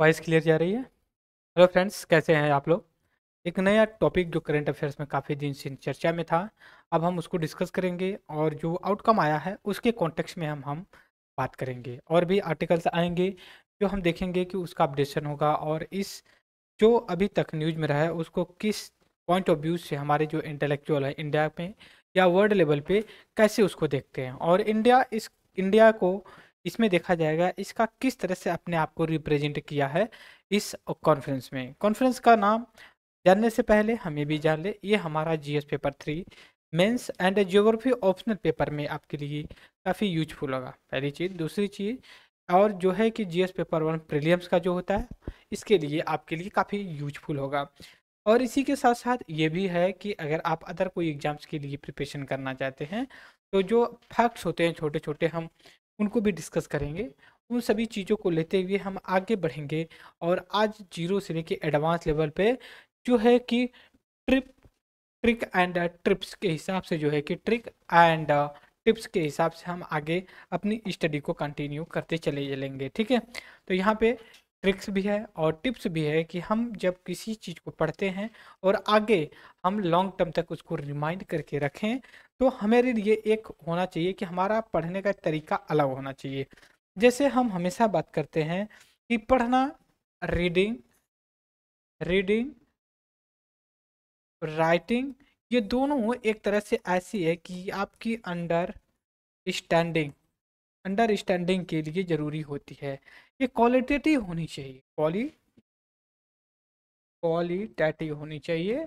voice clear जा रही है हेलो फ्रेंड्स कैसे हैं आप लोग एक नया टॉपिक जो करंट अफेयर्स में काफ़ी दिन से चर्चा में था अब हम उसको डिस्कस करेंगे और जो आउटकम आया है उसके कॉन्टेक्स्ट में हम हम बात करेंगे और भी आर्टिकल्स आएंगे जो हम देखेंगे कि उसका अपडेशन होगा और इस जो अभी तक न्यूज में रहा है उसको किस पॉइंट ऑफ व्यू से हमारे जो इंटेलेक्चुअल है इंडिया में या वर्ल्ड लेवल पे कैसे उसको देखते हैं और इंडिया इस इंडिया को इसमें देखा जाएगा इसका किस तरह से अपने आप को रिप्रेजेंट किया है इस कॉन्फ्रेंस में कॉन्फ्रेंस का नाम जानने से पहले हम ये भी जान ले ये हमारा GS paper three mains and geography optional paper में आपके लिए काफ़ी यूजफुल होगा पहली चीज़ दूसरी चीज़ और जो है कि जीएस पेपर वन प्रीलियम्स का जो होता है इसके लिए आपके लिए काफ़ी यूजफुल होगा और इसी के साथ साथ ये भी है कि अगर आप अदर कोई एग्ज़ाम्स के लिए प्रिपरेशन करना चाहते हैं तो जो फैक्ट्स होते हैं छोटे छोटे हम उनको भी डिस्कस करेंगे उन सभी चीज़ों को लेते हुए हम आगे बढ़ेंगे और आज जीरो से लेके एडवांस लेवल पे जो है कि ट्रिप ट्रिक एंड ट्रिप्स के हिसाब से जो है कि ट्रिक एंड टिप्स के हिसाब से हम आगे अपनी स्टडी को कंटिन्यू करते चले चलेंगे ठीक है तो यहाँ पे ट्रिक्स भी है और टिप्स भी है कि हम जब किसी चीज़ को पढ़ते हैं और आगे हम लॉन्ग टर्म तक उसको रिमाइंड करके रखें तो हमारे लिए एक होना चाहिए कि हमारा पढ़ने का तरीका अलग होना चाहिए जैसे हम हमेशा बात करते हैं कि पढ़ना रीडिंग रीडिंग राइटिंग ये दोनों एक तरह से ऐसी है कि आपकी अंडर स्टैंडिंग स्टैंडिंग के लिए ज़रूरी होती है ये क्वालिटेटिव होनी चाहिए क्वाली क्वालिटेटिव होनी चाहिए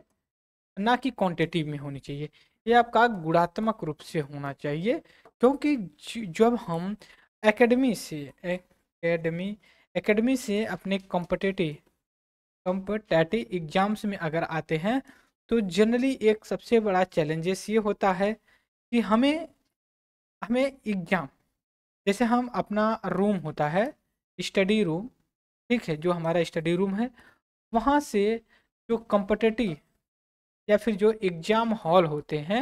ना कि क्वांटिटी में होनी चाहिए ये आपका गुणात्मक रूप से होना चाहिए क्योंकि जब हम एकेडमी से एकेडमी एकेडमी से अपने कॉम्पटेटिव कॉम्पटेटिव एग्जाम्स में अगर आते हैं तो जनरली एक सबसे बड़ा चैलेंजेस ये होता है कि हमें हमें एग्ज़ाम जैसे हम अपना रूम होता है स्टडी रूम ठीक है जो हमारा स्टडी रूम है वहाँ से जो कॉम्पटेटिव या फिर जो एग्ज़ाम हॉल होते हैं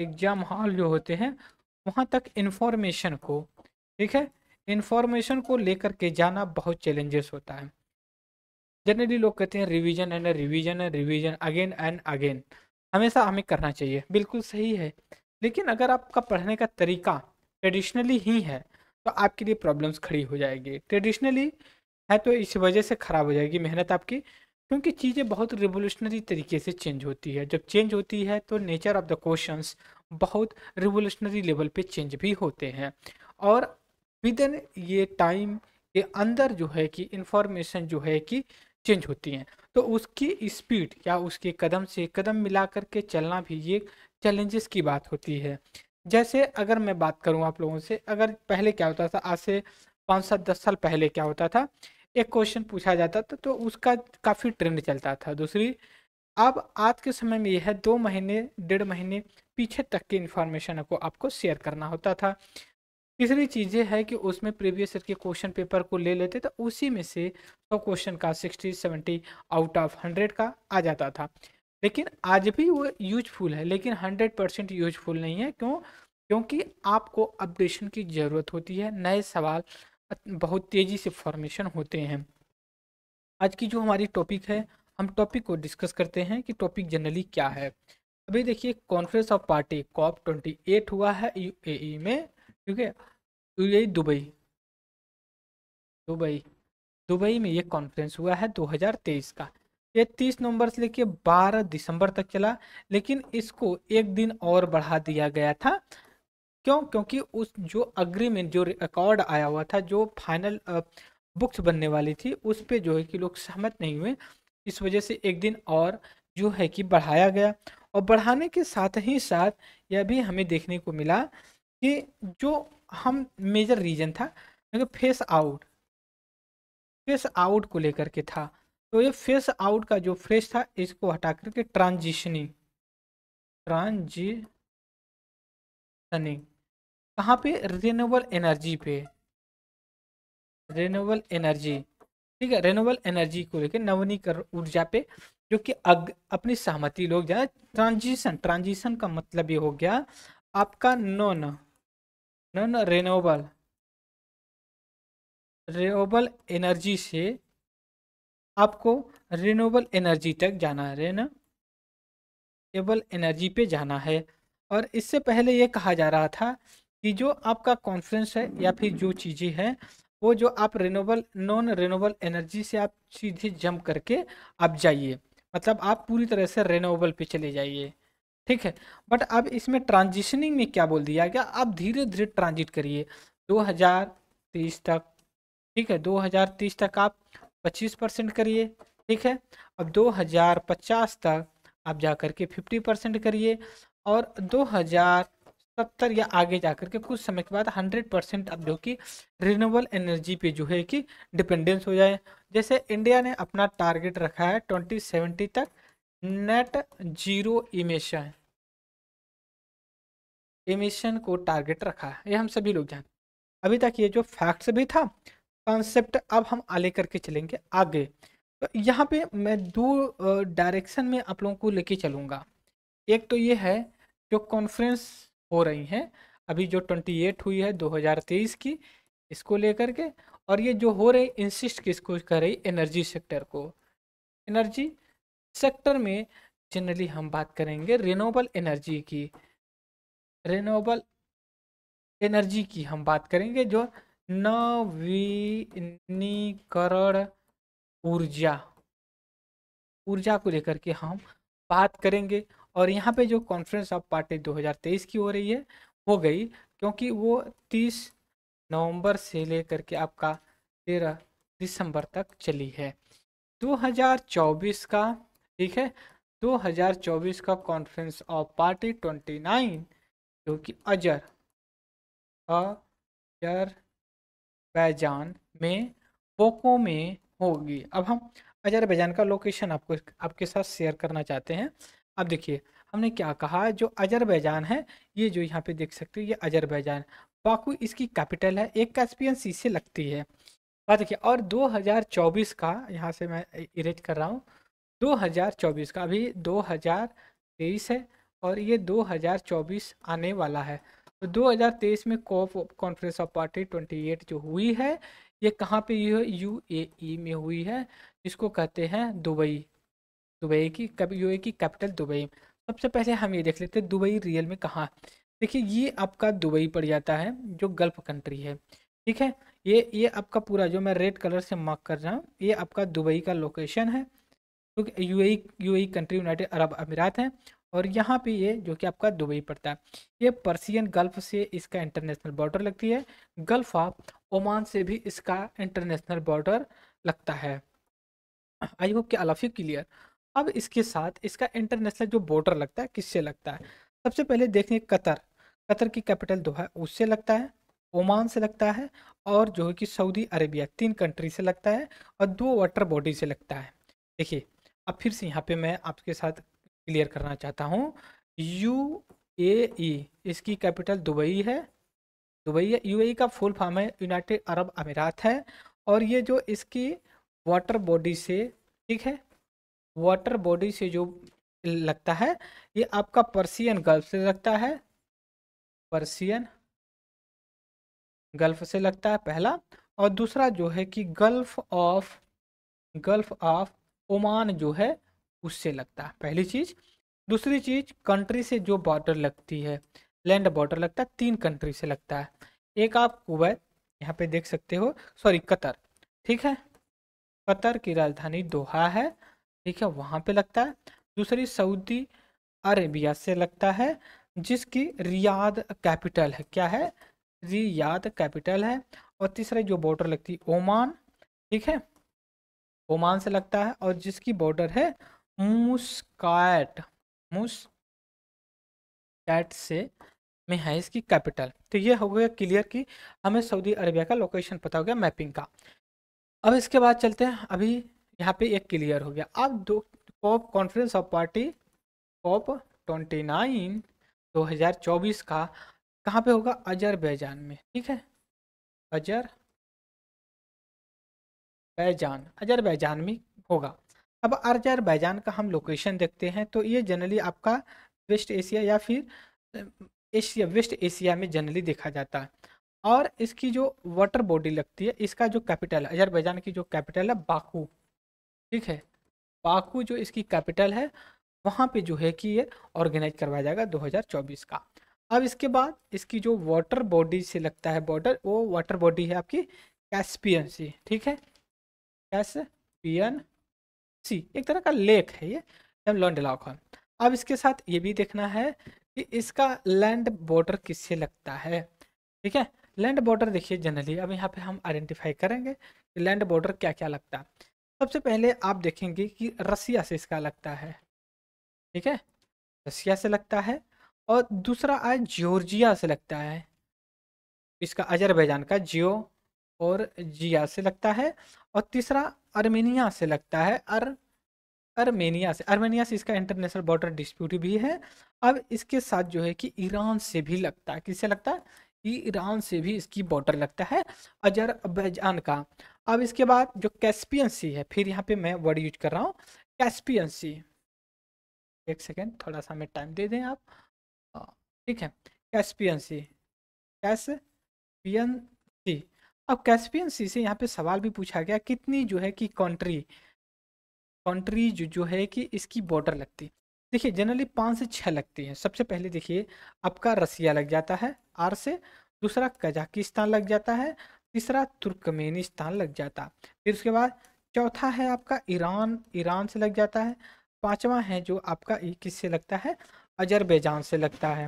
एग्ज़ाम हॉल जो होते हैं वहाँ तक इन्फॉर्मेशन को ठीक है इन्फॉर्मेशन को लेकर के जाना बहुत चैलेंजेस होता है जनरली लोग कहते हैं revision and revision and revision again and again हमेशा हमें करना चाहिए बिल्कुल सही है लेकिन अगर आपका पढ़ने का तरीका ट्रेडिशनली ही है तो आपके लिए प्रॉब्लम्स खड़ी हो जाएगी ट्रेडिशनली है तो इस वजह से ख़राब हो जाएगी मेहनत आपकी क्योंकि चीज़ें बहुत रिवोल्यूशनरी तरीके से चेंज होती है जब चेंज होती है तो नेचर ऑफ द क्वेश्चन बहुत रिवोल्यूशनरी लेवल पे चेंज भी होते हैं और विद इन ये टाइम के अंदर जो है कि इंफॉर्मेशन जो है कि चेंज होती हैं तो उसकी स्पीड या उसके कदम से कदम मिला करके चलना भी ये चैलेंजेस की बात होती है जैसे अगर मैं बात करूँ आप लोगों से अगर पहले क्या होता था आज से पाँच सात दस साल पहले क्या होता था एक क्वेश्चन पूछा जाता था तो उसका काफ़ी ट्रेंड चलता था दूसरी अब आज के समय में यह दो महीने डेढ़ महीने पीछे तक की इन्फॉर्मेशन को आपको शेयर करना होता था तीसरी चीज़ ये है कि उसमें प्रीवियस ईयर के क्वेश्चन पेपर को ले लेते तो उसी में से सौ तो क्वेश्चन का sixty seventy out of hundred का आ जाता था लेकिन आज भी वो यूजफुल है लेकिन हंड्रेड परसेंट यूजफुल नहीं है क्यों क्योंकि आपको अपडेशन की ज़रूरत होती है नए सवाल बहुत तेज़ी से फॉर्मेशन होते हैं आज की जो हमारी टॉपिक है हम टॉपिक को डिस्कस करते हैं कि टॉपिक जनरली क्या है अभी देखिए conference of party COP twenty eight हुआ है यूएई e में ठीक है UAE e Dubai Dubai Dubai में ये कॉन्फ्रेंस हुआ है 2023 का ये 30 नवंबर से लेके 12 दिसंबर तक चला लेकिन इसको एक दिन और बढ़ा दिया गया था क्यों क्योंकि उस जो अग्रीमेंट जो रिकॉर्ड आया हुआ था जो फाइनल बुक्स बनने वाली थी उस पर जो है कि लोग सहमत नहीं हुए इस वजह से एक दिन और जो है कि बढ़ाया गया और बढ़ाने के साथ ही साथ यह भी हमें देखने को मिला कि जो हम मेजर रीजन था फेस आउट फेस आउट को लेकर के था तो ये फेस आउट का जो फ्रेश था इसको हटा करके ट्रांजिशनिंग ट्रांजिशनिंग कहाँ पे रिन्यूएबल एनर्जी पे रेनोबल एनर्जी ठीक है रेनोबल एनर्जी को लेकर नवनीकरण ऊर्जा पे जो कि अग, अपनी सहमति लोग जाए ट्रांजिशन ट्रांजिशन का मतलब ये हो गया आपका non non renewable renewable energy से आपको रेनोबल एनर्जी तक जाना है रेनोबल एनर्जी पे जाना है और इससे पहले ये कहा जा रहा था कि जो आपका कॉन्फ्रेंस है या फिर जो चीज़ें हैं वो जो आप रिनोबल नॉन रिनोबल एनर्जी से आप सीधे जम करके आप जाइए मतलब आप पूरी तरह से रिनोबल पे चले जाइए ठीक है बट अब इसमें ट्रांजिशनिंग में क्या बोल दिया गया आप धीरे धीरे ट्रांजिट करिए 2030 तक ठीक है 2030 तक आप 25 परसेंट करिए ठीक है अब 2050 तक आप जा करके 50 परसेंट करिए और सत्तर या आगे जा करके कुछ समय के बाद हंड्रेड परसेंट अब जो कि रिन्यूबल एनर्जी पे जो है कि डिपेंडेंस हो जाए जैसे इंडिया ने अपना टारगेट रखा है ट्वेंटी सेवेंटी तक नेट जीरो इमिशन इमिशन को टारगेट रखा है ये हम सभी लोग जानते अभी तक ये जो फैक्ट्स भी था कॉन्सेप्ट अब हम आले करके चलेंगे आगे तो यहाँ पे मैं दो डायरेक्शन में आप लोगों को लेके चलूँगा एक तो ये है जो कॉन्फ्रेंस हो रही हैं अभी जो ट्वेंटी एट हुई है 2023 की इसको लेकर के और ये जो हो रही इंसिस्ट किसको कर रही एनर्जी सेक्टर को एनर्जी सेक्टर में जनरली हम बात करेंगे रिनोबल एनर्जी की रिनोबल एनर्जी की हम बात करेंगे जो नवीनीकरण ऊर्जा ऊर्जा को लेकर के हम बात करेंगे और यहाँ पे जो कॉन्फ्रेंस ऑफ पार्टी 2023 की हो रही है हो गई क्योंकि वो 30 नवंबर से लेकर के आपका 13 दिसंबर तक चली है 2024 का ठीक है 2024 का कॉन्फ्रेंस ऑफ पार्टी 29 जो कि अजर अजर बैजान में पोको में होगी अब हम अजरबैजान का लोकेशन आपको आपके साथ शेयर करना चाहते हैं अब देखिए हमने क्या कहा जो अजरबैजान है ये जो यहाँ पे देख सकते हो ये अजरबैजान बाकू इसकी कैपिटल है एक कैस्पियन सी से लगती है बात देखिए और 2024 का यहाँ से मैं इरेज कर रहा हूँ 2024 का अभी 2023 है और ये 2024 आने वाला है तो 2023 में कॉप कॉन्फ्रेंस ऑफ पार्टी 28 जो हुई है ये कहाँ पे हुई है यू में हुई है इसको कहते हैं दुबई दुबई की कब यू की कैपिटल दुबई सबसे पहले हम ये देख लेते हैं दुबई रियल में कहाँ देखिए ये आपका दुबई पड़ जाता है जो गल्फ कंट्री है ठीक है ये ये आपका पूरा जो मैं रेड कलर से मार्क कर रहा हूँ ये आपका दुबई का लोकेशन है तो U U country United Arab Emirates है और यहाँ पे ये जो कि आपका दुबई पड़ता है ये पर्सियन गल्फ से इसका इंटरनेशनल बॉर्डर लगती है गल्फ ऑफ ओमान से भी इसका इंटरनेशनल बॉर्डर लगता है आई होप कि अलाफी क्लियर अब इसके साथ इसका इंटरनेशनल जो बॉर्डर लगता है किससे लगता है सबसे पहले देखें कतर कतर की कैपिटल दोहा उससे लगता है ओमान से लगता है और जो है कि सऊदी अरेबिया तीन कंट्री से लगता है और दो वाटर बॉडी से लगता है देखिए अब फिर से यहाँ पे मैं आपके साथ क्लियर करना चाहता हूँ यू ए ई इसकी कैपिटल दुबई है दुबई यू e का फुल फॉर्म है यूनाइटेड अरब अमीरात है और ये जो इसकी वाटर बॉडी से ठीक है वाटर बॉडी से जो लगता है ये आपका पर्सियन गल्फ से लगता है पर्सियन गल्फ से लगता है पहला और दूसरा जो है कि gulf of gulf of Oman जो है उससे लगता है पहली चीज़ दूसरी चीज़ कंट्री से जो बॉर्डर लगती है लैंड बॉर्डर लगता है तीन कंट्री से लगता है एक आप कुवैत यहाँ पे देख सकते हो सॉरी कतर ठीक है कतर की राजधानी दोहा है ठीक है वहाँ पे लगता है दूसरी सऊदी अरेबिया से लगता है जिसकी रियाद कैपिटल है क्या है रियाद कैपिटल है और तीसरा जो बॉर्डर लगती है ओमान ठीक है ओमान से लगता है और जिसकी बॉर्डर है मुस्काट मुस से में है इसकी कैपिटल तो ये हो गया क्लियर कि हमें सऊदी अरेबिया का लोकेशन पता हो गया मैपिंग का अब इसके बाद चलते हैं अभी यहाँ पे एक क्लियर हो गया अब दो COP conference of party COP twenty nine दो हज़ार चौबीस का कहाँ पे होगा अजरबैजान में ठीक है अजर बैजान अजरबैजान में होगा अब अजरबैजान का हम लोकेशन देखते हैं तो ये जनरली आपका वेस्ट एशिया या फिर एशिया वेस्ट एशिया में जनरली देखा जाता है और इसकी जो वाटर बॉडी लगती है इसका जो कैपिटल है अजरबैजान की जो कैपिटल है बाकू ठीक है बाकू जो इसकी कैपिटल है वहाँ पे जो है कि ये ऑर्गेनाइज करवाया जाएगा 2024 का अब इसके बाद इसकी जो वाटर बॉडी से लगता है बॉर्डर वो वाटर बॉडी है आपकी कैसपियन सी ठीक है कैसपियन सी एक तरह का लेक है ये डमलॉन डेलाखॉन अब इसके साथ ये भी देखना है कि इसका लैंड बॉर्डर किससे लगता है ठीक है लैंड बॉर्डर देखिए जनरली अब यहाँ पे हम आइडेंटिफाई करेंगे कि लैंड बॉर्डर क्या क्या लगता है सबसे पहले आप देखेंगे कि रसिया से इसका लगता है ठीक है रसिया से लगता है और दूसरा आज जॉर्जिया से लगता है इसका अजरबैजान का जियो और जिया से लगता है और तीसरा अर्मेनिया से लगता है अर अर्मेनिया से अर्मेनिया से इसका इंटरनेशनल बॉर्डर डिस्प्यूट भी है अब इसके साथ जो है कि ईरान से भी लगता है किससे लगता है ईरान से भी इसकी बॉर्डर लगता है अजरबैजान का अब इसके बाद जो कैस्पियन सी है फिर यहाँ पे मैं वर्ड यूज कर रहा हूँ कैस्पियन सी एक सेकेंड थोड़ा सा हमें टाइम दे दें आप हाँ, ठीक है कैस्पियन सी कैस्पियन सी अब कैस्पियन सी से यहाँ पे सवाल भी पूछा गया कितनी जो है कि कंट्री कंट्री जो जो है कि इसकी बॉर्डर लगती देखिए जनरली पाँच से छः लगती है सबसे पहले देखिए आपका रसिया लग जाता है आर से दूसरा कजाकिस्तान लग जाता है तीसरा तुर्कमेनिस्तान लग जाता फिर उसके बाद चौथा है आपका ईरान ईरान से लग जाता है पांचवा है जो आपका किससे लगता है अजरबैजान से लगता है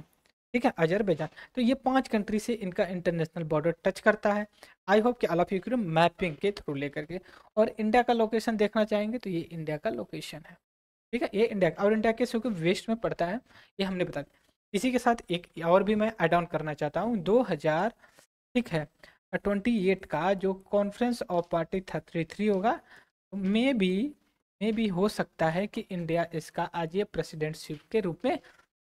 ठीक है अजरबैजान तो ये पांच कंट्री से इनका इंटरनेशनल बॉर्डर टच करता है आई होप कि अलाफ फिक्र मैपिंग के थ्रू लेकर के और इंडिया का लोकेशन देखना चाहेंगे तो ये इंडिया का लोकेशन है ठीक है ये इंडिया और इंडिया के क्योंकि वेस्ट में पड़ता है ये हमने बता दिया इसी के साथ एक और भी मैं एड ऑन करना चाहता हूँ दो हजार ठीक है ट्वेंटी एट का जो conference of party thirty three होगा मे भी मे भी हो सकता है कि इंडिया इसका आज ये प्रेसिडेंटशिप के रूप में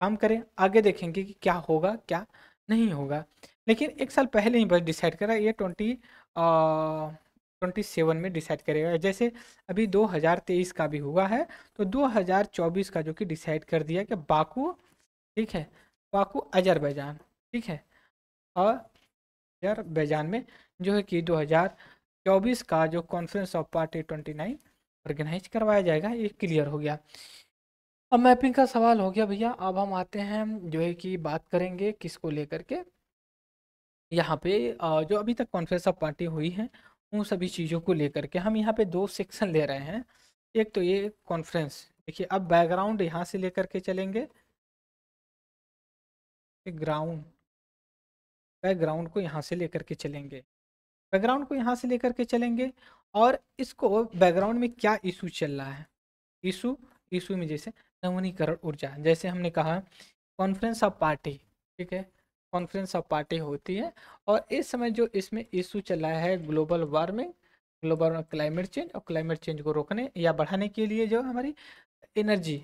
काम करें आगे देखेंगे कि क्या होगा क्या नहीं होगा लेकिन एक साल पहले ही बस डिसाइड करा ये ट्वेंटी ट्वेंटी सेवन में डिसाइड करेगा जैसे अभी 2023 का भी हुआ है तो 2024 का जो कि डिसाइड कर दिया कि बाकू ठीक है बाकू अजरबैजान ठीक है और हजार बेजान में जो है कि 2024 का जो कॉन्फ्रेंस ऑफ पार्टी 29 ऑर्गेनाइज करवाया जाएगा ये क्लियर हो गया अब मैपिंग का सवाल हो गया भैया अब हम आते हैं जो है कि बात करेंगे किसको लेकर के यहाँ पे जो अभी तक कॉन्फ्रेंस ऑफ पार्टी हुई है उन सभी चीज़ों को लेकर के हम यहाँ पे दो सेक्शन ले रहे हैं एक तो ये कॉन्फ्रेंस देखिए अब बैकग्राउंड यहाँ से लेकर के चलेंगे ग्राउंड बैकग्राउंड को यहाँ से लेकर के चलेंगे बैकग्राउंड को यहाँ से लेकर के चलेंगे और इसको बैकग्राउंड में क्या इशू चल रहा है इशू इशू में जैसे नवनीकरण ऊर्जा जैसे हमने कहा कॉन्फ्रेंस ऑफ पार्टी ठीक है कॉन्फ्रेंस ऑफ पार्टी होती है और इस समय जो इसमें इशू चल रहा है global warming global climate change और क्लाइमेट चेंज को रोकने या बढ़ाने के लिए जो हमारी एनर्जी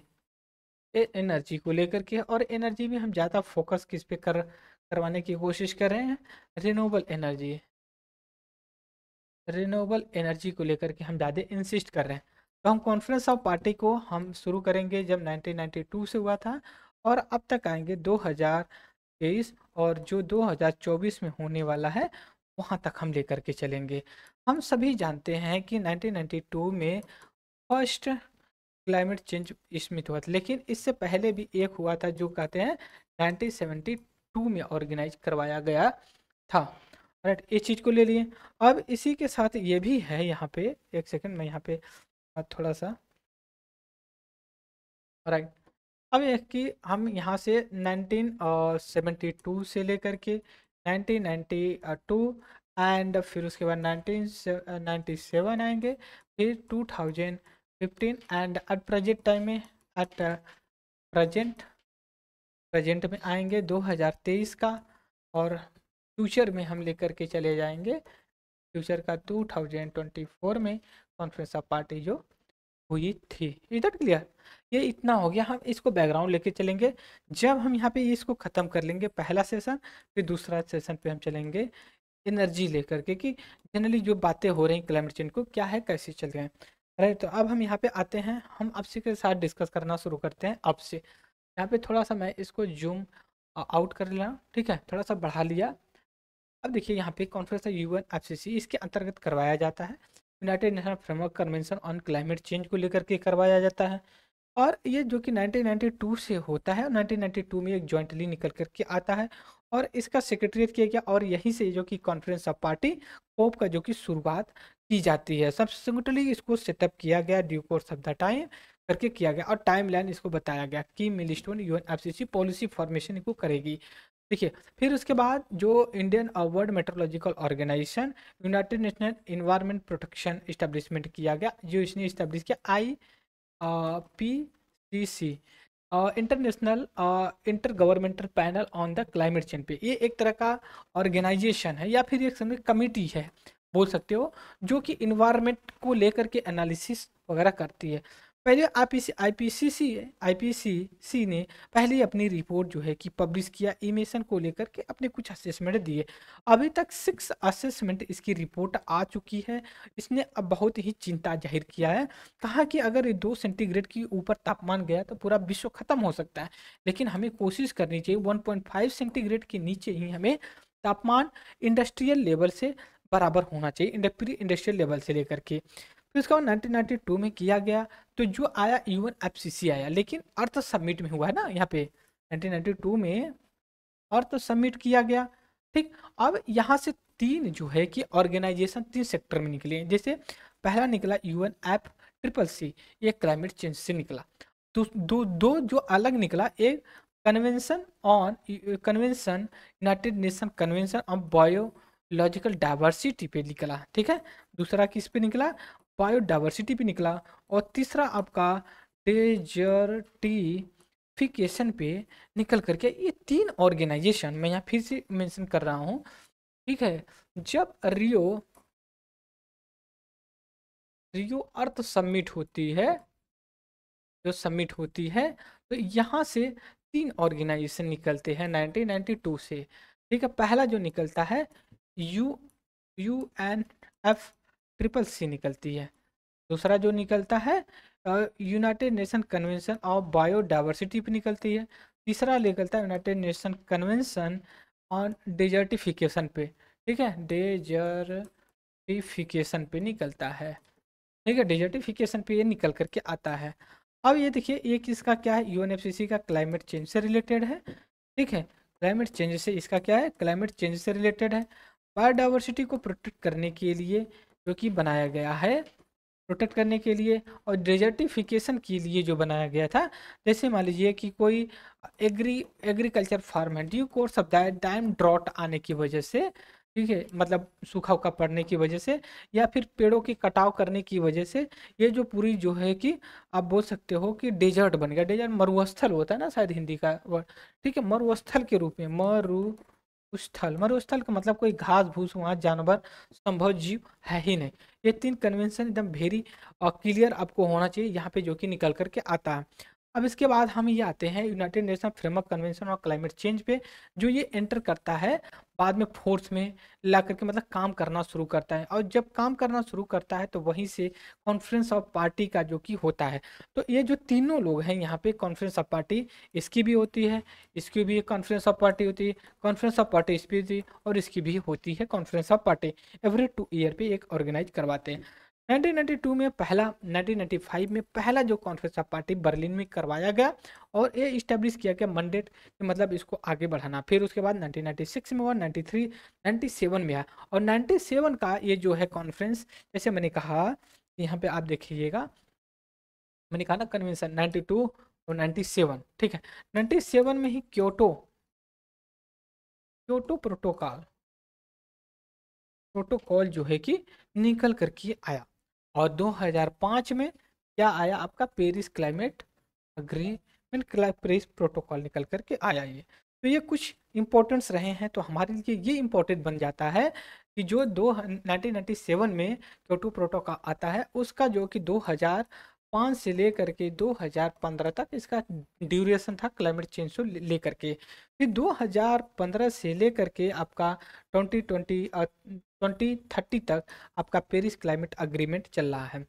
एनर्जी को लेकर के और एनर्जी में हम ज़्यादा फोकस किस पे कर करवाने की कोशिश कर रहे हैं रिनोबल एनर्जी रिनोबल एनर्जी को लेकर के हम ज़्यादा इंसिस्ट कर रहे हैं तो हम कॉन्फ्रेंस ऑफ पार्टी को हम शुरू करेंगे जब 1992 से हुआ था और अब तक आएंगे 2023 और जो 2024 में होने वाला है वहाँ तक हम लेकर के चलेंगे हम सभी जानते हैं कि 1992 में फर्स्ट क्लाइमेट चेंज इसमें हुआ था लेकिन इससे पहले भी एक हुआ था जो कहते हैं नाइनटीन टू में ऑर्गेनाइज करवाया गया था राइट इस चीज़ को ले लिए अब इसी के साथ ये भी है यहाँ पे एक सेकंड मैं यहाँ पे हाँ, थोड़ा सा राइट अब एक कि हम यहाँ से 1972 से लेकर के 1992 एंड फिर उसके बाद 1997 आएंगे फिर 2015 एंड एट प्रेजेंट टाइम में एट प्रेजेंट प्रेजेंट में आएंगे 2023 का और फ्यूचर में हम लेकर के चले जाएंगे फ्यूचर का 2024 में कॉन्फ्रेंस ऑफ पार्टी जो हुई थी इधर क्लियर ये इतना हो गया हम इसको बैकग्राउंड लेके चलेंगे जब हम यहाँ पे इसको ख़त्म कर लेंगे पहला सेशन फिर दूसरा सेशन पे हम चलेंगे एनर्जी लेकर के कि जनरली जो बातें हो रही हैं क्लाइमेट चेंज को क्या है कैसे चल रहे हैं राइट तो अब हम यहाँ पे आते हैं हम आपसी के साथ डिस्कस करना शुरू करते हैं आपसे यहाँ पे थोड़ा सा मैं इसको जूम आउट कर लिया ठीक है थोड़ा सा बढ़ा लिया अब देखिए यहाँ पे कॉन्फ्रेंस है यू एन इसके अंतर्गत करवाया जाता है united nation framework convention on climate change को लेकर के करवाया जाता है और ये जो कि 1992 से होता है 1992 में एक जॉइंटली निकल कर के आता है और इसका सेक्रेटरीट किया गया और यहीं से जो कि कॉन्फ्रेंस ऑफ पार्टी कोप का जो कि शुरुआत की जाती है सबसे इसको सेटअप किया गया due course of the time करके किया गया और टाइमलाइन इसको बताया गया कि milestone you policy formation को करेगी देखिए फिर उसके बाद जो Indian world meteorological organisation united national environment protection establishment किया गया जो इसने इस्टेब्लिश किया I P C C international intergovernmental panel on the climate change पे ये एक तरह का ऑर्गेनाइजेशन है या फिर एक समय कमेटी है बोल सकते हो जो कि इन्वायरमेंट को लेकर के एनालिसिस वगैरह करती है पहले आईपीसी आईपीसीसी आईपीसीसी ने पहले अपनी रिपोर्ट जो है कि पब्लिश किया इमेशन को लेकर के अपने कुछ असेसमेंट दिए अभी तक सिक्स असेसमेंट इसकी रिपोर्ट आ चुकी है इसने अब बहुत ही चिंता जाहिर किया है कहा कि अगर ये दो सेंटीग्रेड के ऊपर तापमान गया तो पूरा विश्व खत्म हो सकता है लेकिन हमें कोशिश करनी चाहिए वन सेंटीग्रेड के नीचे ही हमें तापमान इंडस्ट्रियल लेवल से बराबर होना चाहिए इंडस्ट्रियल लेवल से लेकर के तो इसका टू में किया गया तो जो आया यूएन एफसीसी आया लेकिन अर्थ सबमिट में हुआ है ना यहाँ पे 1992 में अर्थ सबमिट किया गया ठीक अब यहाँ से तीन जो है कि ऑर्गेनाइजेशन तीन सेक्टर में निकले जैसे पहला निकला यूएन एफ ट्रिपल सी ये क्लाइमेट चेंज से निकला तो दो दो जो अलग निकला एक convention on convention united nation convention on biological diversity पे निकला ठीक है दूसरा किस पे निकला बायोडाइवर्सिटी भी निकला और तीसरा आपका डेजर्टिफिकेशन पे निकल करके ये तीन ऑर्गेनाइजेशन मैं यहाँ फिर से मेंशन कर रहा हूँ ठीक है जब रियो रियो अर्थ सबमिट होती है जो सबमिट होती है तो यहाँ से तीन ऑर्गेनाइजेशन निकलते हैं 1992 से ठीक है पहला जो निकलता है U U N F triple C निकलती है दूसरा जो निकलता है united nation convention of biodiversity पे निकलती है तीसरा निकलता है united nation convention on desertification पे ठीक है डेजर्टिफिकेशन पे निकलता है ठीक है डिजर्टिफिकेशन पे ये निकल करके आता है अब ये देखिए ये किसका क्या है यूएनएफसीसी का क्लाइमेट चेंज से रिलेटेड है ठीक है क्लाइमेट चेंज से इसका क्या है क्लाइमेट चेंज से रिलेटेड है बायोडाइवर्सिटी को प्रोटेक्ट करने के लिए जो कि बनाया गया है प्रोटेक्ट करने के लिए और डेजर्टिफिकेशन के लिए जो बनाया गया था जैसे मान लीजिए कि कोई एग्री एग्रीकल्चर फार्म है due course of time drought आने की वजह से ठीक है मतलब सूखा उखा पड़ने की वजह से या फिर पेड़ों की कटाव करने की वजह से ये जो पूरी जो है कि आप बोल सकते हो कि डेजर्ट बन गया डेजर्ट मरुस्थल होता है ना शायद हिंदी का वर्ड ठीक है मरुस्थल के रूप में मरु स्थल मरुस्थल का मतलब कोई घास भूस वहाँ जानवर संभव जीव है ही नहीं ये तीन कन्वेंशन एकदम वेरी क्लियर आपको होना चाहिए यहाँ पे जो कि निकल करके आता है अब इसके बाद हम ये आते हैं united nation framework convention on climate change पे जो ये एंटर करता है बाद में फोर्स में ला करके मतलब काम करना शुरू करता है और जब काम करना शुरू करता है तो वहीं से कॉन्फ्रेंस ऑफ पार्टी का जो कि होता है तो ये जो तीनों लोग हैं यहाँ पे कॉन्फ्रेंस ऑफ पार्टी इसकी भी होती है इसकी भी कॉन्फ्रेंस ऑफ पार्टी होती है कॉन्फ्रेंस ऑफ पार्टी इसकी होती है और इसकी भी होती है conference of party every two year पे एक ऑर्गेनाइज करवाते हैं 1992 में पहला 1995 में पहला जो कॉन्फ्रेंस ऑफ पार्टी बर्लिन में करवाया गया और ये इस्टेब्लिश किया गया मंडेट मतलब इसको आगे बढ़ाना फिर उसके बाद 1996 में हुआ 93 97 में आया और 97 का ये जो है कॉन्फ्रेंस जैसे मैंने कहा यहाँ पे आप देखिएगा मैंने कहा ना कन्वेंशन 92 और 97 ठीक है नाइन्टी में ही क्योटो क्योटो प्रोटोकॉल प्रोटोकॉल जो है कि निकल करके आया और 2005 में क्या आया आपका Paris climate agreement Paris protocol निकल करके आया ये तो ये कुछ इम्पोर्टेंट्स रहे हैं तो हमारे लिए ये इम्पोर्टेंट बन जाता है कि जो दो नाइनटीन में क्योटो प्रोटोकॉल आता है उसका जो कि दो पाँच से लेकर के 2015 तक इसका ड्यूरेशन था क्लाइमेट चेंज को लेकर के फिर 2015 से लेकर के आपका 2020 ट्वेंटी थर्टी तक आपका पेरिस क्लाइमेट अग्रीमेंट चल रहा है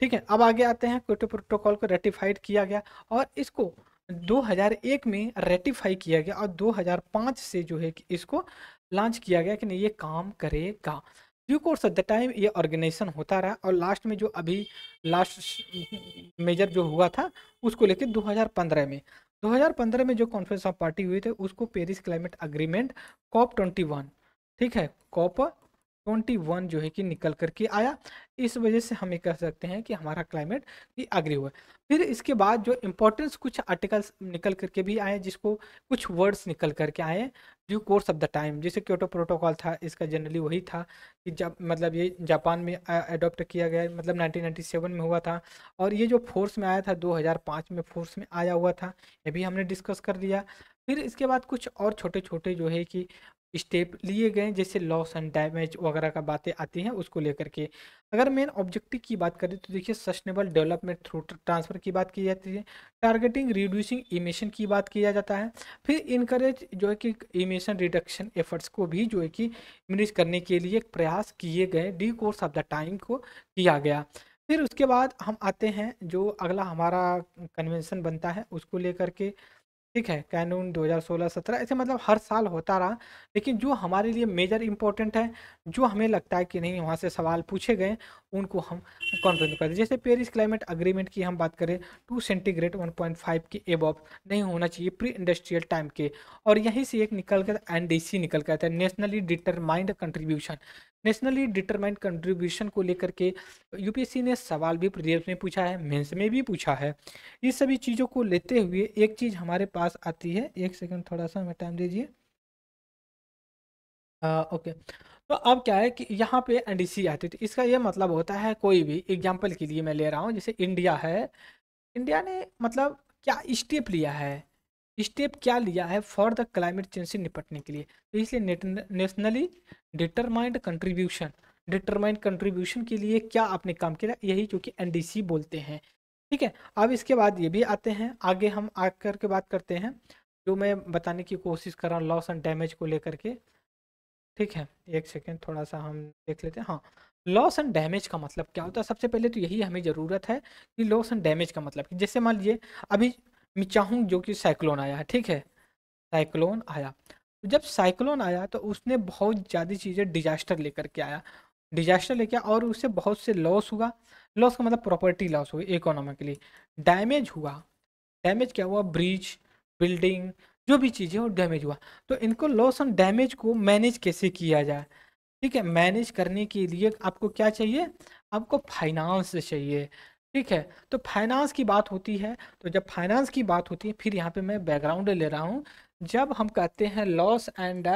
ठीक है अब आगे आते हैं क्योटो प्रोटोकॉल को रेटिफाइड किया गया और इसको 2001 में रेटिफाई किया गया और 2005 से जो है कि इसको लॉन्च किया गया कि नहीं ये काम करेगा due course of the time ये ऑर्गेनाइजेशन होता रहा और लास्ट में जो अभी लास्ट मेजर जो हुआ था उसको लेके 2015 में 2015 में जो कॉन्फ्रेंस ऑफ पार्टी हुई थी उसको Paris climate agreement COP twenty ठीक है कॉप ट्वेंटी वन जो है कि निकल करके आया इस वजह से हम ये कह सकते हैं कि हमारा क्लाइमेट भी अग्री हुआ फिर इसके बाद जो इम्पोर्टेंस कुछ आर्टिकल्स निकल करके भी आए जिसको कुछ वर्ड्स निकल करके आए जो कोर्स ऑफ द टाइम जैसे क्योटो प्रोटोकॉल था इसका जनरली वही था कि जब मतलब ये जापान में अडोप्ट किया गया मतलब नाइनटीन में हुआ था और ये जो फोर्स में आया था दो में फोर्स में आया हुआ था ये भी हमने डिस्कस कर लिया फिर इसके बाद कुछ और छोटे छोटे जो है कि स्टेप लिए गए जैसे लॉस एंड डैमेज वगैरह का बातें आती हैं उसको लेकर के अगर मेन ऑब्जेक्टिव की बात करें तो देखिए सस्टेनेबल डेवलपमेंट थ्रू ट्रांसफर की बात की जाती है टारगेटिंग रिड्यूसिंग इमिशन की बात किया जाता है फिर इनकरेज जो है कि इमिशन रिडक्शन एफर्ट्स को भी जो है कि मिनिज करने के लिए प्रयास किए गए due course of the time को किया गया फिर उसके बाद हम आते हैं जो अगला हमारा कन्वेंशन बनता है उसको लेकर के ठीक है कानून 2016-17 ऐसे मतलब हर साल होता रहा लेकिन जो हमारे लिए मेजर इम्पोर्टेंट है जो हमें लगता है कि नहीं वहाँ से सवाल पूछे गए उनको हम कॉन्फ्रेंस करते जैसे पेरिस क्लाइमेट अग्रीमेंट की हम बात करें two centigrade one point five के एबॉब नहीं होना चाहिए प्री इंडस्ट्रियल टाइम के और यहीं से एक निकल कर एन निकल कर आता है nationally determined contribution nationally determined contribution को लेकर के यूपीएससी ने सवाल भी प्रदेश में पूछा है मेन्स में भी पूछा है इस सभी चीज़ों को लेते हुए एक चीज़ हमारे पास आती है एक सेकेंड थोड़ा सा हमें टाइम दीजिए ओके तो अब क्या है कि यहाँ पे सी आती है तो इसका ये मतलब होता है कोई भी एग्जाम्पल के लिए मैं ले रहा हूँ जैसे इंडिया है इंडिया ने मतलब क्या स्टेप लिया है स्टेप क्या लिया है फॉर द क्लाइमेट चेंज से निपटने के लिए तो इसलिए nationally determined contribution determined contribution के लिए क्या आपने काम किया यही क्योंकि सी बोलते हैं ठीक है अब इसके बाद ये भी आते हैं आगे हम आ करके बात करते हैं जो मैं बताने की कोशिश कर रहा हूँ लॉस एंड डैमेज को लेकर के ठीक है एक सेकेंड थोड़ा सा हम देख लेते हैं हाँ लॉस एंड डैमेज का मतलब क्या होता है सबसे पहले तो यही हमें ज़रूरत है कि लॉस एंड डैमेज का मतलब जैसे मान लीजिए अभी मैं चाहूँ जो कि साइक्लोन आया ठीक है साइक्लोन आया तो जब साइक्लोन आया तो उसने बहुत ज़्यादा चीज़ें डिजास्टर लेकर के आया डिजास्टर लेकर और उससे बहुत से लॉस हुआ लॉस का मतलब प्रॉपर्टी लॉस हुई इकोनॉमिकली डैमेज हुआ डैमेज क्या हुआ ब्रिज बिल्डिंग जो भी चीज़ है वो डैमेज हुआ तो इनको लॉस ऑन डैमेज को मैनेज कैसे किया जाए ठीक है मैनेज करने के लिए आपको क्या चाहिए आपको फाइनेंस चाहिए ठीक है तो फाइनेंस की बात होती है तो जब फाइनेंस की बात होती है फिर यहाँ पे मैं बैकग्राउंड ले रहा हूँ जब हम कहते हैं लॉस एंड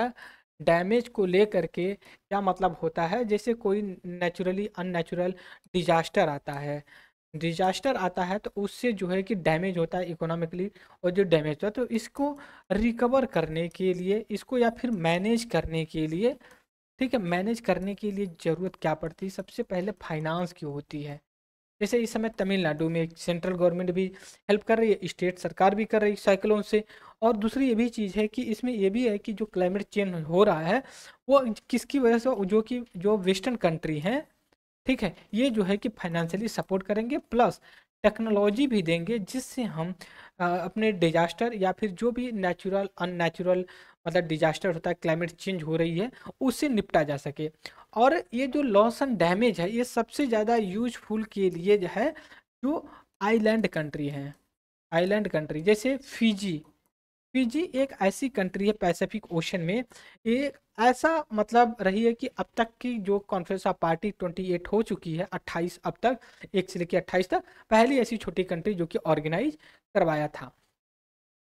डैमेज को ले करके क्या मतलब होता है जैसे कोई नेचुरली अननेचुरल डिजास्टर आता है डिजास्टर आता है तो उससे जो है कि डैमेज होता है इकोनॉमिकली और जो डैमेज होता है तो इसको रिकवर करने के लिए इसको या फिर मैनेज करने के लिए ठीक है मैनेज करने के लिए ज़रूरत क्या पड़ती है सबसे पहले फाइनेंस की होती है जैसे इस समय तमिलनाडु में सेंट्रल गवर्नमेंट भी हेल्प कर रही है स्टेट सरकार भी कर रही है साइक्लोन से और दूसरी ये भी चीज़ है कि इसमें ये भी है कि जो क्लाइमेट चेंज हो रहा है वो किसकी वजह से जो कि जो वेस्टर्न कंट्री हैं ठीक है ये जो है कि फाइनेंशियली सपोर्ट करेंगे प्लस टेक्नोलॉजी भी देंगे जिससे हम आ, अपने डिजास्टर या फिर जो भी नेचुरल अननेचुरल मतलब डिजास्टर होता है क्लाइमेट चेंज हो रही है उससे निपटा जा सके और ये जो लॉस एंड डैमेज है ये सबसे ज़्यादा यूजफुल के लिए जो है जो आइलैंड कंट्री हैं आइलैंड कंट्री जैसे फिजी फिजी एक ऐसी कंट्री है पैसिफिक ओशन में एक ऐसा मतलब रही है कि अब तक की जो कॉन्फ्रेंस ऑफ पार्टी 28 हो चुकी है 28 अब तक एक से लेकर 28 तक पहली ऐसी छोटी कंट्री जो कि ऑर्गेनाइज करवाया था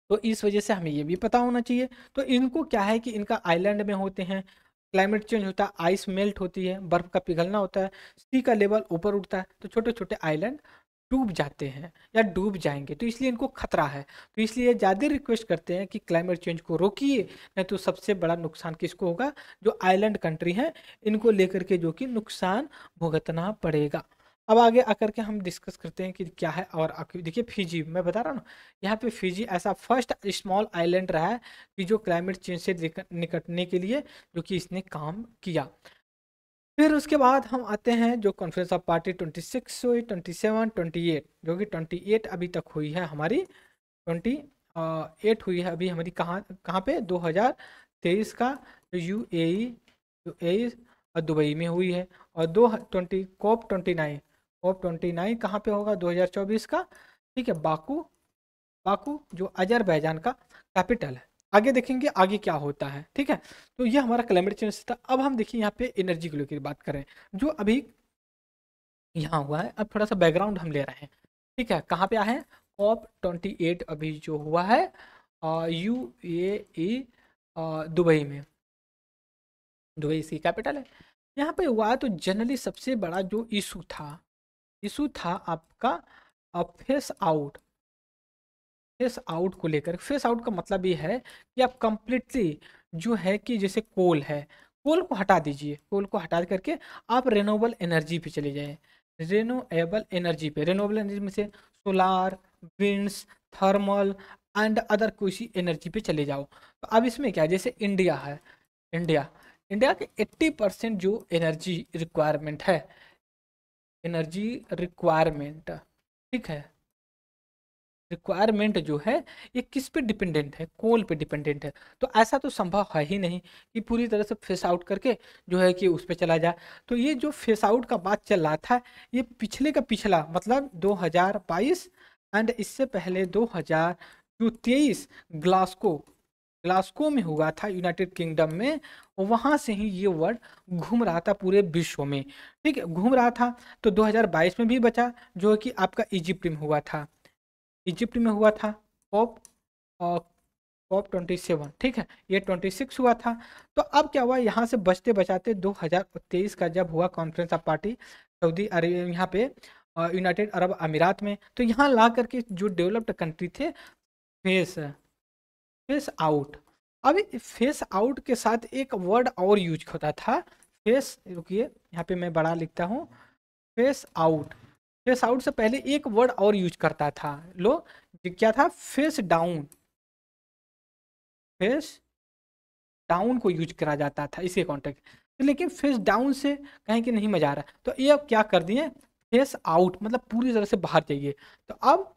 तो इस वजह से हमें ये भी पता होना चाहिए तो इनको क्या है कि इनका आइलैंड में होते हैं क्लाइमेट चेंज होता है आइस मेल्ट होती है बर्फ़ का पिघलना होता है सी का लेवल ऊपर उठता है तो छोटे छोटे आइलैंड डूब जाते हैं या डूब जाएंगे तो इसलिए इनको खतरा है तो इसलिए ज़्यादा रिक्वेस्ट करते हैं कि क्लाइमेट चेंज को रोकिए नहीं तो सबसे बड़ा नुकसान किसको होगा जो आइलैंड कंट्री हैं इनको लेकर के जो कि नुकसान भुगतना पड़ेगा अब आगे आकर के हम डिस्कस करते हैं कि क्या है और देखिए फिजी मैं बता रहा हूँ यहाँ पे फिजी ऐसा फर्स्ट स्मॉल आइलैंड रहा है कि जो क्लाइमेट चेंज से निकटने के लिए जो कि इसने काम किया फिर उसके बाद हम आते हैं जो conference of party twenty six हुई ट्वेंटी सेवन ट्वेंटी एट जो कि ट्वेंटी एट अभी तक हुई है हमारी ट्वेंटी एट हुई है अभी हमारी कहाँ कहाँ पे दो हज़ार तेईस का यू ए और दुबई में हुई है और दो twenty COP twenty nine COP twenty nine कहाँ पर होगा दो हज़ार चौबीस का ठीक है बाकू बाकू जो अजरबैजान का कैपिटल है आगे देखेंगे आगे क्या होता है ठीक है तो ये हमारा क्लाइमेट चेंज था अब हम देखिए यहाँ पे एनर्जी ग्लो की बात करें जो अभी यहाँ हुआ है अब थोड़ा सा बैकग्राउंड हम ले रहे हैं ठीक है कहाँ पे आए हैं कॉप ट्वेंटी एट अभी जो हुआ है यू ए e, दुबई में दुबई इसकी कैपिटल है यहाँ पे हुआ तो जनरली सबसे बड़ा जो इशू था इशू था आपका फेस आउट फेस आउट को लेकर फेस आउट का मतलब ये है कि आप कंप्लीटली जो है कि जैसे कोल है कोल को हटा दीजिए कोल को हटा करके आप रेनोबल एनर्जी पे चले जाएँ रेनोएबल एनर्जी पे रेनोबल एनर्जी में से solar winds thermal and other कोई एनर्जी पे चले जाओ तो अब इसमें क्या है जैसे इंडिया है इंडिया इंडिया के 80 परसेंट जो एनर्जी रिक्वायरमेंट है एनर्जी रिक्वायरमेंट ठीक है रिक्वायरमेंट जो है ये किस पे डिपेंडेंट है कोल पे डिपेंडेंट है तो ऐसा तो संभव है ही नहीं कि पूरी तरह से फेस आउट करके जो है कि उस पर चला जाए तो ये जो फेस आउट का बात चल रहा था ये पिछले का पिछला मतलब 2022 एंड इससे पहले दो हजार ग्लास्को ग्लास्को में हुआ था यूनाइटेड किंगडम में वहाँ से ही ये वर्ड घूम रहा था पूरे विश्व में ठीक है घूम रहा था तो 2022 में भी बचा जो कि आपका इजिप्ट में हुआ था इजिप्ट में हुआ था कॉप कॉप ट्वेंटी सेवन ठीक है ये ट्वेंटी सिक्स हुआ था तो अब क्या हुआ यहाँ से बचते बचाते दो हज़ार तेईस का जब हुआ conference of party Saudi Arabia यहाँ पे यूनाइटेड अरब अमीरात में तो यहाँ ला करके जो डेवलप्ड कंट्री थे फेस फेस आउट अब फेस आउट के साथ एक वर्ड और यूज होता था फेस रुकिए यहाँ पे मैं बड़ा लिखता हूँ फेस आउट फेस आउट से पहले एक वर्ड और यूज करता था लो क्या था फेस डाउन फेस डाउन को यूज करा जाता था इसके कॉन्टेक्ट तो लेकिन फेस डाउन से कहें कि नहीं मजा आ रहा तो ये अब क्या कर दिए फेस आउट मतलब पूरी तरह से बाहर जाइए तो अब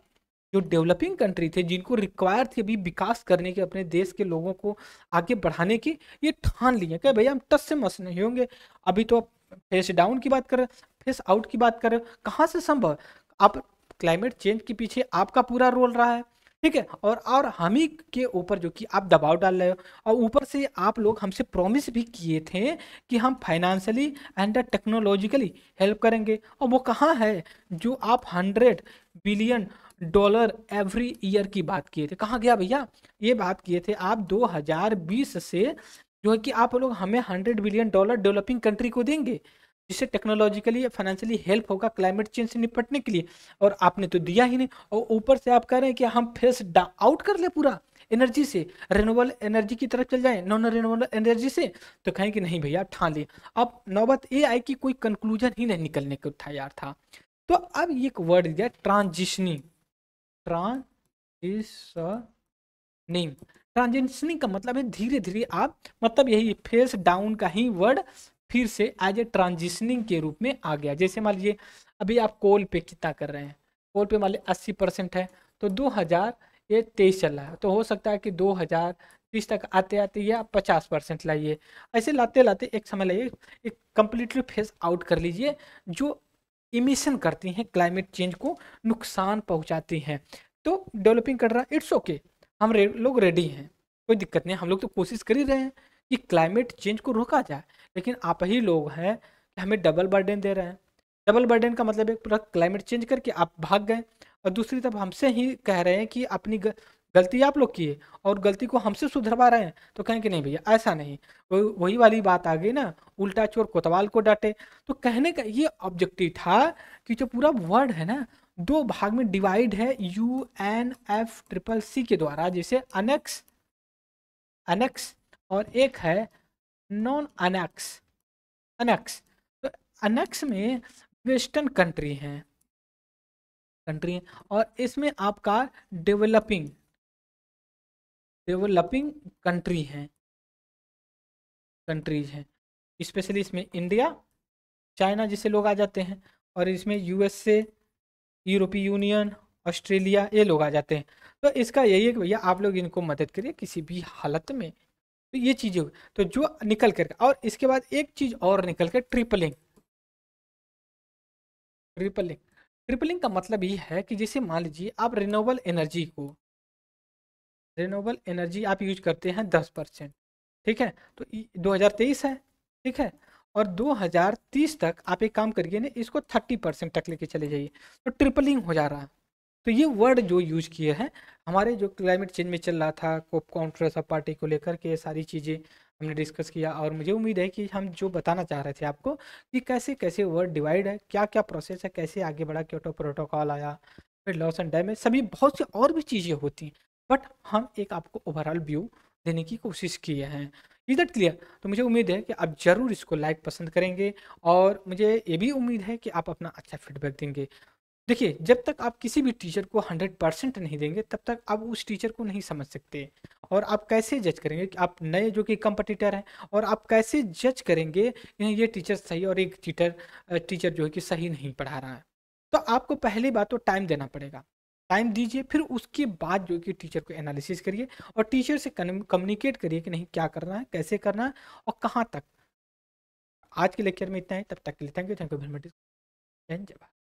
जो डेवलपिंग कंट्री थे जिनको रिक्वायर थी अभी विकास करने के अपने देश के लोगों को आगे बढ़ाने की ये ठान लिए क्या भैया हम टस से मस नहीं होंगे अभी तो फेस डाउन की बात कर रहे हैं फेस आउट की बात करें कहाँ से संभव आप क्लाइमेट चेंज के पीछे आपका पूरा रोल रहा है ठीक है और और हम ही के ऊपर जो कि आप दबाव डाल रहे हो और ऊपर से आप लोग हमसे प्रॉमिस भी किए थे कि हम फाइनेंशियली एंड टेक्नोलॉजिकली हेल्प करेंगे और वो कहाँ है जो आप hundred billion dollar every year की बात किए थे कहाँ गया भैया ये बात किए थे आप 2020 से जो है कि आप लोग हमें hundred billion dollar developing country को देंगे जिससे टेक्नोलॉजिकली या फाइनेंशियली हेल्प होगा क्लाइमेट चेंज से निपटने के लिए और आपने तो दिया ही नहीं और ऊपर से आप कह रहे हैं कि हम फेस आउट कर ले पूरा एनर्जी से रिनोवल एनर्जी की तरफ चल जाए नॉन रिनोवल एनर्जी से तो कहें कि नहीं भैया ठान ले अब नौबत ये आई कि कोई कंक्लूजन ही नहीं निकलने को था यार था तो अब एक वर्ड दिया ट्रांजिशनिंग ट्रांजिशनिंग ट्रांजिशनिंग का मतलब है धीरे धीरे आप मतलब यही फेस डाउन का ही वर्ड फिर से एज ए ट्रांजिशनिंग के रूप में आ गया जैसे मान लीजिए अभी आप कोल पे कितना कर रहे हैं कोल पे मान लीजिए अस्सी परसेंट है तो दो हज़ार ये तेईस चल रहा है तो हो सकता है कि दो हज़ार तीस तक आते आते या पचास परसेंट लाइए ऐसे लाते लाते एक समय लाइए एक कम्प्लीटली फेस आउट कर लीजिए जो इमिशन करती हैं क्लाइमेट चेंज को नुकसान पहुँचाती हैं तो डेवलपिंग कर रहा है इट्स ओके हम लोग रेडी हैं कोई दिक्कत नहीं हम लोग तो कोशिश कर ही रहे हैं कि क्लाइमेट चेंज को रोका जाए लेकिन आप ही लोग हैं कि हमें डबल बर्डन दे रहे हैं डबल बर्डन का मतलब एक पूरा क्लाइमेट चेंज करके आप भाग गए और दूसरी तरफ हमसे ही कह रहे हैं कि अपनी गलती आप लोग किए और गलती को हमसे सुधरवा रहे हैं तो कहें कि नहीं भैया ऐसा नहीं वही वाली बात आ गई ना उल्टा चोर कोतवाल को डांटे तो कहने का ये ऑब्जेक्टिव था कि जो पूरा वर्ड है ना दो भाग में डिवाइड है U N F triple C के द्वारा जैसे अनेक्स अनेक्स और एक है नॉन अनेक्स अनक्स तो अनैक्स में वेस्टर्न कंट्री हैं कंट्री हैं और इसमें आपका डेवलपिंग डेवलपिंग कंट्री हैं कंट्रीज हैं स्पेशली इसमें इंडिया चाइना जिसे लोग आ जाते हैं और इसमें यूएसए यूरोपीय यूनियन ऑस्ट्रेलिया ये लोग आ जाते हैं तो इसका यही है कि भैया आप लोग इनको मदद करिए किसी भी हालत में तो ये चीज़ें होगी तो जो निकल कर और इसके बाद एक चीज़ और निकल कर ट्रिपलिंग ट्रिपलिंग ट्रिपलिंग का मतलब ये है कि जैसे मान लीजिए आप रिनोबल एनर्जी को रिनोबल एनर्जी आप यूज करते हैं दस परसेंट ठीक है तो 2023 है ठीक है और 2030 तक आप एक काम करिए ना इसको 30 परसेंट तक लेके चले जाइए तो ट्रिपलिंग हो जा रहा है तो ये वर्ड जो यूज किए हैं हमारे जो क्लाइमेट चेंज में चल रहा था कोप कॉन्ट्रेस ऑफ पार्टी को लेकर के सारी चीज़ें हमने डिस्कस किया और मुझे उम्मीद है कि हम जो बताना चाह रहे थे आपको कि कैसे कैसे वर्ड डिवाइड है क्या क्या प्रोसेस है कैसे आगे बढ़ा क्योटो प्रोटोकॉल आया फिर लॉस एंड डैमेज सभी बहुत सी और भी चीज़ें होती हैं बट हम एक आपको ओवरऑल व्यू देने की कोशिश किए हैं इज दैट क्लियर तो मुझे उम्मीद है कि आप ज़रूर इसको लाइक पसंद करेंगे और मुझे ये भी उम्मीद है कि आप अपना अच्छा फीडबैक देंगे देखिए जब तक आप किसी भी टीचर को हंड्रेड परसेंट नहीं देंगे तब तक आप उस टीचर को नहीं समझ सकते और आप कैसे जज करेंगे कि आप नए जो कि कंपटीटर हैं और आप कैसे जज करेंगे कि ये टीचर सही और एक टीचर टीचर जो है कि सही नहीं पढ़ा रहा है तो आपको पहली बात तो टाइम देना पड़ेगा टाइम दीजिए फिर उसके बाद जो कि टीचर को एनालिसिस करिए और टीचर से कम्युनिकेट करिए कि नहीं क्या करना है कैसे करना है और कहाँ तक आज के लेक्चर में इतना है तब तक के लिए thank you thank you very much जय